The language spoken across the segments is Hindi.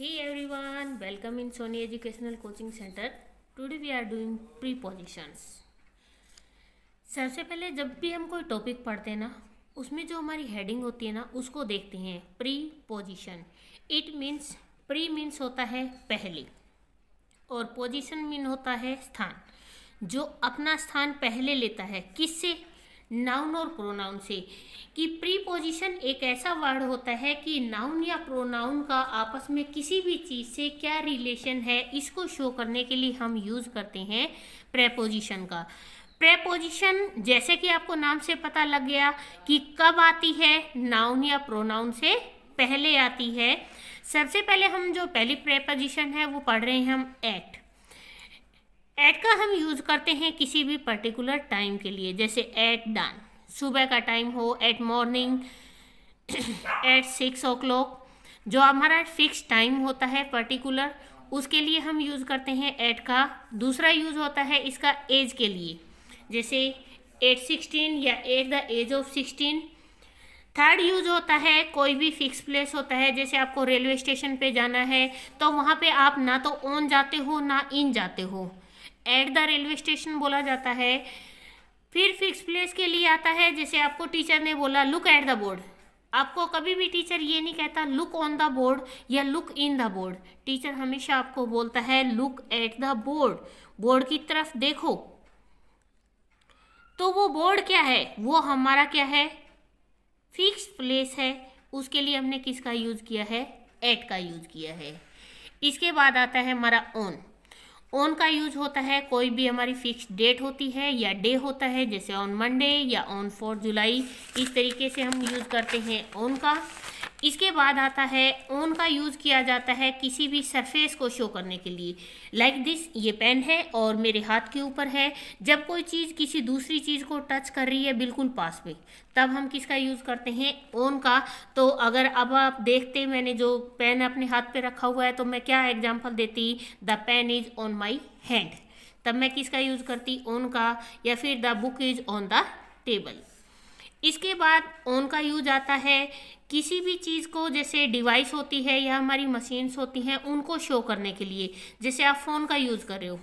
hey everyone welcome in sony educational coaching center today we are doing prepositions सबसे पहले जब भी हम कोई टॉपिक पढ़ते हैं ना उसमें जो हमारी हेडिंग होती है ना उसको देखते हैं preposition it means pre means होता है पहले और पोजिशन मीन होता है स्थान जो अपना स्थान पहले लेता है किससे नाउन और प्रोनाउन से कि प्रीपोजिशन एक ऐसा वर्ड होता है कि नाउन या प्रोनाउन का आपस में किसी भी चीज़ से क्या रिलेशन है इसको शो करने के लिए हम यूज़ करते हैं प्रेपोजिशन का प्रेपोजिशन जैसे कि आपको नाम से पता लग गया कि कब आती है नाउन या प्रोनाउन से पहले आती है सबसे पहले हम जो पहली प्रेपोजिशन है वो पढ़ रहे हैं हम एट ऐट का हम यूज़ करते हैं किसी भी पर्टिकुलर टाइम के लिए जैसे एट डन सुबह का टाइम हो at morning at six o'clock जो हमारा फिक्स टाइम होता है पर्टिकुलर उसके लिए हम यूज़ करते हैं एट का दूसरा यूज़ होता है इसका एज के लिए जैसे एट सिक्सटीन या at the age of sixteen third use होता है कोई भी फिक्स प्लेस होता है जैसे आपको रेलवे स्टेशन पे जाना है तो वहाँ पे आप ना तो ऑन जाते हो ना इन जाते हो एट द रेलवे स्टेशन बोला जाता है फिर फिक्स प्लेस के लिए आता है जैसे आपको टीचर ने बोला लुक एट द बोर्ड आपको कभी भी टीचर ये नहीं कहता लुक ऑन द बोर्ड या look in the board teacher हमेशा आपको बोलता है look at the board board की तरफ देखो तो वो बोर्ड क्या है वो हमारा क्या है फिक्स प्लेस है उसके लिए हमने किसका यूज़ किया है एट का यूज़ किया है इसके बाद आता है हमारा ऑन ऑन का यूज होता है कोई भी हमारी फिक्स डेट होती है या डे होता है जैसे ऑन मंडे या ऑन फोर जुलाई इस तरीके से हम यूज़ करते हैं ऑन का इसके बाद आता है ओन का यूज़ किया जाता है किसी भी सरफेस को शो करने के लिए लाइक like दिस ये पेन है और मेरे हाथ के ऊपर है जब कोई चीज़ किसी दूसरी चीज़ को टच कर रही है बिल्कुल पास में तब हम किसका यूज़ करते हैं ओन का तो अगर अब आप देखते मैंने जो पेन अपने हाथ पे रखा हुआ है तो मैं क्या एग्जांपल देती the pen is on my hand तब मैं किसका यूज़ करती ओन का या फिर the book is on the table इसके बाद ओन का यूज आता है किसी भी चीज़ को जैसे डिवाइस होती है या हमारी मशीन्स होती हैं उनको शो करने के लिए जैसे आप फ़ोन का यूज़ कर रहे हो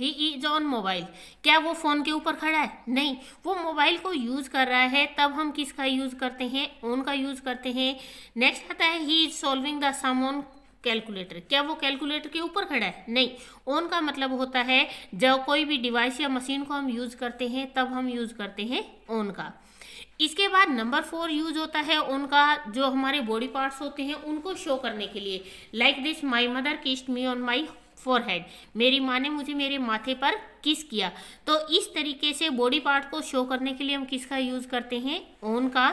ही इज ऑन मोबाइल क्या वो फ़ोन के ऊपर खड़ा है नहीं वो मोबाइल को यूज़ कर रहा है तब हम किसका यूज़ करते हैं ओन का यूज़ करते हैं नेक्स्ट आता है he is solving the sum on calculator क्या वो कैलकुलेटर के ऊपर खड़ा है नहीं ओन का मतलब होता है जब कोई भी डिवाइस या मशीन को हम यूज़ करते हैं तब हम यूज़ करते हैं ओन का इसके बाद नंबर फोर यूज होता है उनका जो हमारे बॉडी पार्ट्स होते हैं उनको शो करने के लिए like this my mother kissed me on my forehead मेरी माँ ने मुझे मेरे माथे पर किस किया तो इस तरीके से बॉडी पार्ट को शो करने के लिए हम किसका यूज़ करते हैं ओन का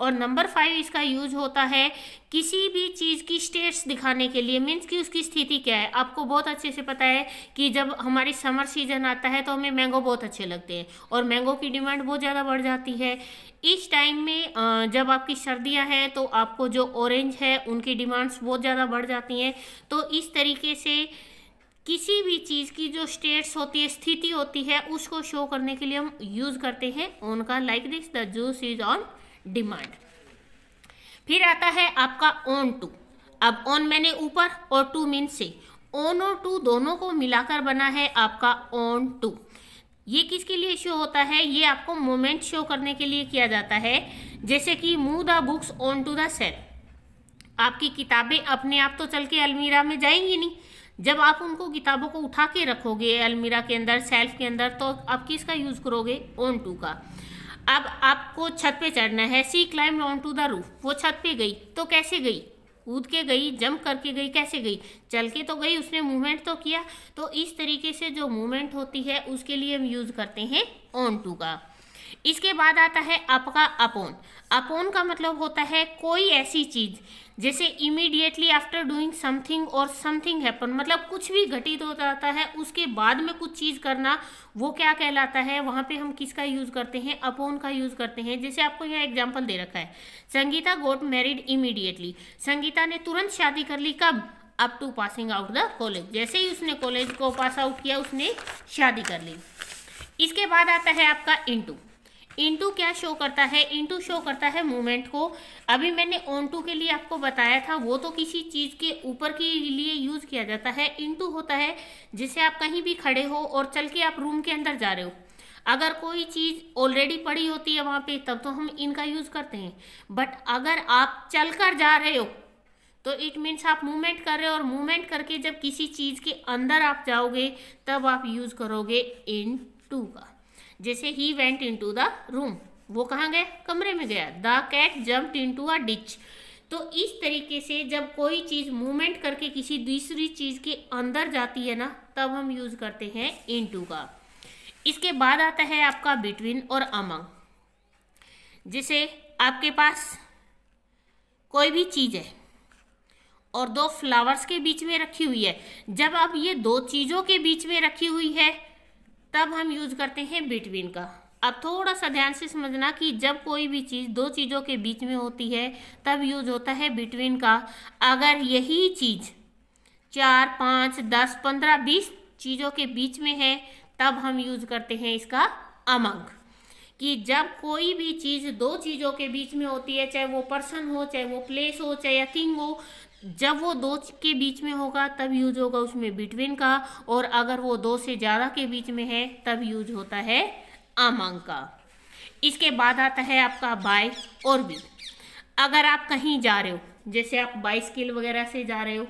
और नंबर फाइव इसका यूज होता है किसी भी चीज़ की स्टेट्स दिखाने के लिए मीन्स कि उसकी स्थिति क्या है आपको बहुत अच्छे से पता है कि जब हमारी समर सीजन आता है तो हमें मैंगो बहुत अच्छे लगते हैं और मैंगो की डिमांड बहुत ज़्यादा बढ़ जाती है इस टाइम में जब आपकी सर्दियाँ हैं तो आपको जो ऑरेंज है उनकी डिमांड्स बहुत ज़्यादा बढ़ जाती हैं तो इस तरीके से किसी भी चीज़ की जो स्टेट्स होती है स्थिति होती है उसको शो करने के लिए हम यूज़ करते हैं उनका like this the juice is on demand फिर आता है आपका ओन टू अब ऑन मैंने ऊपर और टू मीन से ऑन और टू दोनों को मिलाकर बना है आपका ऑन टू ये किसके लिए शो होता है ये आपको मोमेंट शो करने के लिए किया जाता है जैसे कि move the books on to the cell आपकी किताबें अपने आप तो चल के अलमीरा में जाएंगी नहीं जब आप उनको किताबों को उठा के रखोगे अलमीरा के अंदर सेल्फ के अंदर तो आप किसका यूज़ करोगे ओन टू का अब आपको छत पे चढ़ना है see climb on to the roof वो छत पे गई तो कैसे गई कूद के गई जंप करके गई कैसे गई चल के तो गई उसने मूवमेंट तो किया तो इस तरीके से जो मूवमेंट होती है उसके लिए हम यूज़ करते हैं ऑन टू का इसके बाद आता है आपका अपोन अपोन का मतलब होता है कोई ऐसी चीज़ जैसे इमीडिएटली आफ्टर डूइंग समथिंग और समथिंग हैपन मतलब कुछ भी घटित हो जाता है उसके बाद में कुछ चीज़ करना वो क्या कहलाता है वहाँ पे हम किसका यूज़ करते हैं अपोन का यूज़ करते हैं जैसे आपको यह एग्जांपल दे रखा है Sangeeta got married immediately Sangeeta ने तुरंत शादी कर ली कब up to passing out the college जैसे ही उसने कॉलेज को पास आउट किया उसने शादी कर ली इसके बाद आता है आपका इंटू इंटू क्या शो करता है इंटू शो करता है मूवमेंट को अभी मैंने ऑन टू के लिए आपको बताया था वो तो किसी चीज़ के ऊपर के लिए यूज़ किया जाता है इंटू होता है जिसे आप कहीं भी खड़े हो और चल के आप रूम के अंदर जा रहे हो अगर कोई चीज़ ऑलरेडी पड़ी होती है वहाँ पे तब तो हम इनका यूज़ करते हैं बट अगर आप चल कर जा रहे हो तो इट मीन्स आप मूवमेंट कर रहे हो और मूवमेंट करके जब किसी चीज़ के अंदर आप जाओगे तब आप यूज़ करोगे इन टू का जैसे ही went in to the room वो कहाँ गया कमरे में गया the cat jump in to a ditch तो इस तरीके से जब कोई चीज़ मूवमेंट करके किसी दूसरी चीज़ के अंदर जाती है ना तब हम यूज़ करते हैं इन टू का इसके बाद आता है आपका बिटवीन और अमंग जैसे आपके पास कोई भी चीज़ है और दो फ्लावर्स के बीच में रखी हुई है जब आप ये दो चीज़ों के बीच में रखी हुई है तब हम यूज करते हैं बिटवीन का अब थोड़ा सा ध्यान से समझना कि जब कोई भी चीज़ दो चीज़ों के बीच में होती है तब यूज होता है बिटवीन का अगर यही चीज़ चार पाँच दस पंद्रह बीस चीज़ों के बीच में है तब हम यूज करते हैं इसका अमंग कि जब कोई भी चीज़ दो चीज़ों के बीच में होती है चाहे वो पर्सन हो चाहे वो प्लेस हो चाहे या थिंग हो जब वो दो के बीच में होगा तब यूज होगा उसमें बिटवीन का और अगर वो दो से ज़्यादा के बीच में है तब यूज होता है अमंग का इसके बाद आता है आपका बाय और भी अगर आप कहीं जा रहे हो जैसे आप बाइस्किल वगैरह से जा रहे हो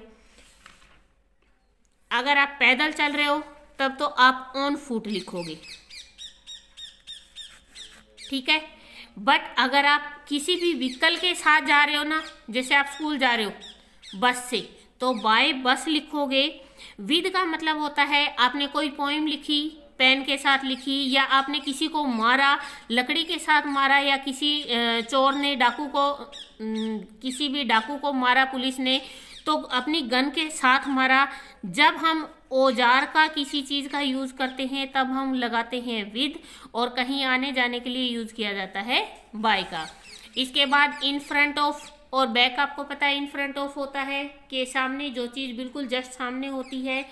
अगर आप पैदल चल रहे हो तब तो आप ऑन फुट लिखोगे ठीक है बट अगर आप किसी भी व्हीकल के साथ जा रहे हो ना जैसे आप स्कूल जा रहे हो बस से तो बाय बस लिखोगे विद का मतलब होता है आपने कोई पोइम लिखी पेन के साथ लिखी या आपने किसी को मारा लकड़ी के साथ मारा या किसी चोर ने डाकू को किसी भी डाकू को मारा पुलिस ने तो अपनी गन के साथ मारा जब हम औजार का किसी चीज़ का यूज़ करते हैं तब हम लगाते हैं विद और कहीं आने जाने के लिए यूज़ किया जाता है बाय का इसके बाद इन फ्रंट ऑफ और बैक आपको पता है इन फ्रंट ऑफ होता है के सामने जो चीज़ बिल्कुल जस्ट सामने होती है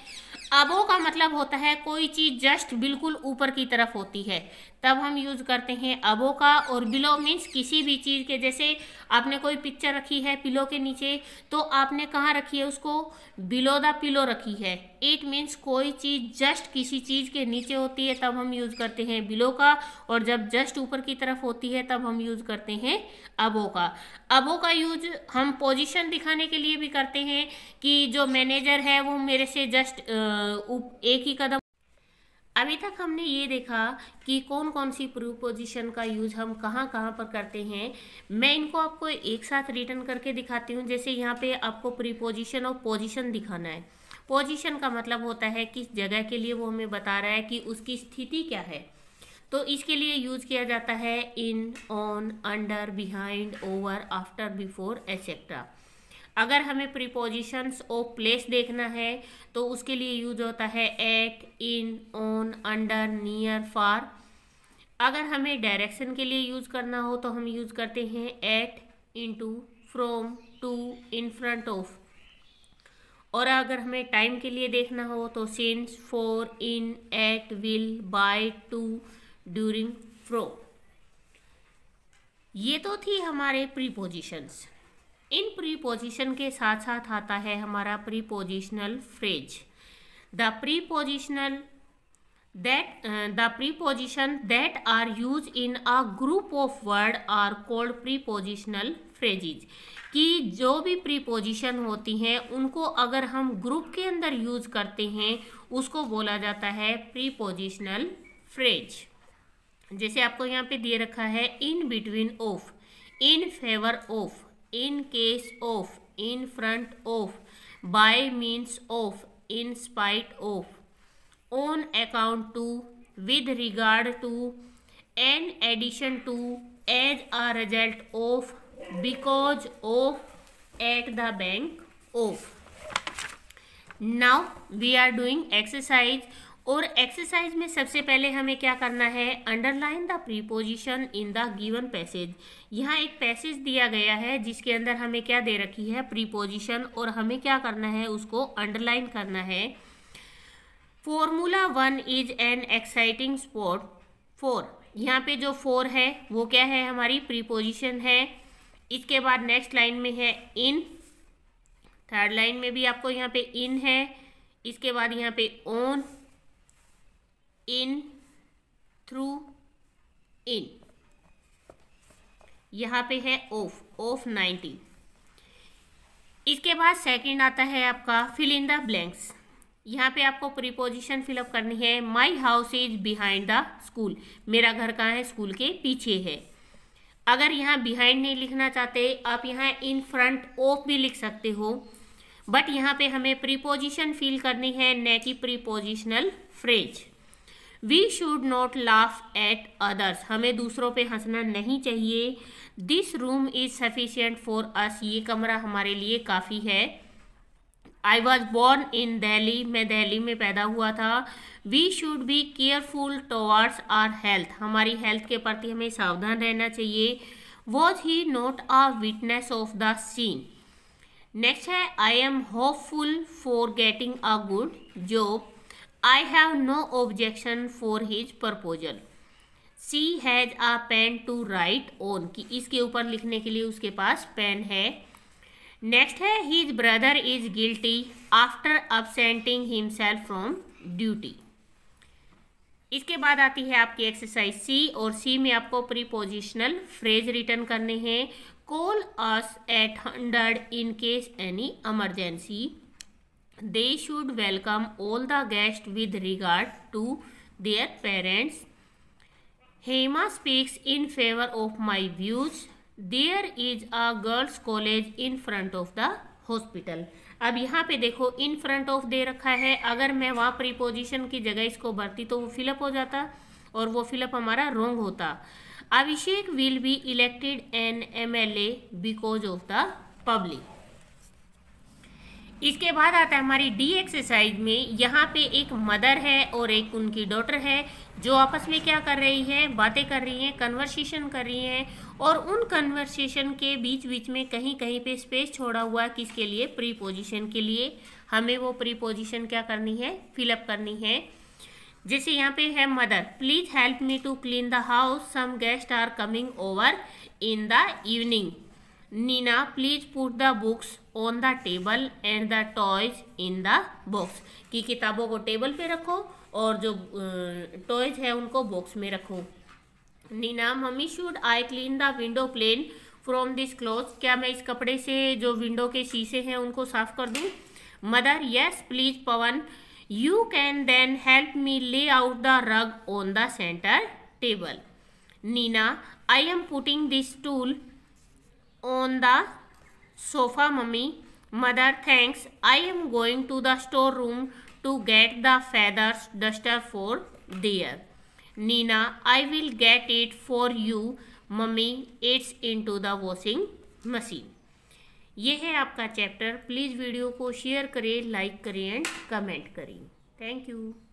अबो का मतलब होता है कोई चीज़ जस्ट बिल्कुल ऊपर की तरफ होती है तब हम यूज़ करते हैं अबो का और बिलो मीन्स किसी भी चीज़ के जैसे आपने कोई पिक्चर रखी है पिलो के नीचे तो आपने कहाँ रखी है उसको बिलो द पिलो रखी है इट मीन्स कोई चीज़ जस्ट किसी चीज़ के नीचे होती है तब हम यूज़ करते हैं बिलो का और जब जस्ट ऊपर की तरफ होती है तब हम यूज़ करते हैं अबो का अबो का यूज हम पोजिशन दिखाने के लिए भी करते हैं कि जो मैनेजर है वो मेरे से जस्ट एक ही कदम अभी तक हमने ये देखा कि कौन कौन सी प्रीपोजिशन का यूज हम कहाँ कहाँ पर करते हैं मैं इनको आपको एक साथ रिटर्न करके दिखाती हूँ जैसे यहाँ पे आपको प्रीपोजिशन और पोजिशन दिखाना है पोजिशन का मतलब होता है किस जगह के लिए वो हमें बता रहा है कि उसकी स्थिति क्या है तो इसके लिए यूज किया जाता है in on under behind over after before etcetera अगर हमें प्रीपोजिशंस ऑफ प्लेस देखना है तो उसके लिए यूज होता है at in on under near far अगर हमें डायरेक्शन के लिए यूज करना हो तो हम यूज करते हैं at into from to in front of और अगर हमें टाइम के लिए देखना हो तो since for in at will by to during from ये तो थी हमारे प्रीपोजिशंस इन प्रीपोजिशन के साथ साथ आता है हमारा prepositional phrase the prepositional that the preposition that are use in a group of word are called prepositional phrases कि जो भी प्रीपोजिशन होती हैं उनको अगर हम ग्रुप के अंदर यूज करते हैं उसको बोला जाता है प्रीपोजिशनल फ्रेज जैसे आपको यहाँ पे दे रखा है in between of in favour of in case of, in front of, by means of, in spite of, on account to, with regard to, in addition to, as a result of, because of, at the bank of. Now we are doing exercise और एक्सरसाइज में सबसे पहले हमें क्या करना है underline the preposition in the given passage यहाँ एक पैसेज दिया गया है जिसके अंदर हमें क्या दे रखी है प्रीपोजिशन और हमें क्या करना है उसको अंडरलाइन करना है formula one is an exciting sport for यहाँ पे जो फोर है वो क्या है हमारी प्रीपोजिशन है इसके बाद नेक्स्ट लाइन में है इन थर्ड लाइन में भी आपको यहाँ पे इन है इसके बाद यहाँ पे ऑन इन थ्रू इन यहाँ पे है ऑफ ऑफ नाइन्टी इसके बाद सेकंड आता है आपका फिल इन द ब्लैंक्स यहाँ पे आपको प्रीपोजिशन फिलअप करनी है my house is behind the school मेरा घर कहाँ है स्कूल के पीछे है अगर यहाँ बिहाइंड नहीं लिखना चाहते आप यहाँ इन फ्रंट ऑफ भी लिख सकते हो बट यहाँ पे हमें प्रीपोजिशन फिल करनी है न कि prepositional phrase we should not laugh at others हमें दूसरों पे हंसना नहीं चाहिए this room is sufficient for us ये कमरा हमारे लिए काफ़ी है आई वॉज बॉर्न इन दहली मैं दहली में पैदा हुआ था we should be careful towards our health हमारी हेल्थ के प्रति हमें सावधान रहना चाहिए was he not a witness of the scene next है I am hopeful for getting a good job I have no objection for his proposal she has a pen to write on कि इसके ऊपर लिखने के लिए उसके पास पेन है नेक्स्ट है his brother is guilty after absenting himself from duty इसके बाद आती है आपकी एक्सरसाइज सी और सी में आपको प्रीपोजिशनल फ्रेज रिटर्न करने हैं call us at hundred in case any emergency they should welcome all the guests with regard to their parents. Hema speaks in favor of my views. There is a girls college in front of the hospital. अब यहाँ पे देखो इन फ्रंट ऑफ दे रखा है अगर मैं वहाँ प्रीपोजिशन की जगह इसको भरती तो वो फिलअप हो जाता और वो फिलअप हमारा रोंग होता Abhishek will be elected an M L A because of the public इसके बाद आता है हमारी डी एक्सरसाइज में यहाँ पे एक मदर है और एक उनकी डॉटर है जो आपस में क्या कर रही है बातें कर रही हैं कन्वर्सेशन कर रही हैं और उन कन्वर्सेशन के बीच बीच में कहीं कहीं पे स्पेस छोड़ा हुआ है किसके लिए प्रीपोजिशन के लिए हमें वो प्रीपोजिशन क्या करनी है फिलअप करनी है जैसे यहाँ पे है mother please help me to clean the house some guest are coming over in the evening Nina, please put the books on the table and the toys in the box. कि किताबों को टेबल पे रखो और जो टॉयज है उनको बॉक्स में रखो Nina mummy should I clean the window pane from this cloth क्या मैं इस कपड़े से जो विंडो के शीशे हैं उनको साफ कर दूँ mother yes please Pawan you can then help me lay out the rug on the centre table Nina I am putting this towel on the sofa mummy mother thanks i am going to the storeroom to get the feathers duster for dear nina i will get it for you mummy it's into the washing machine ये है आपका चैप्टर प्लीज़ वीडियो को शेयर करें लाइक करें एंड कमेंट करें थैंक यू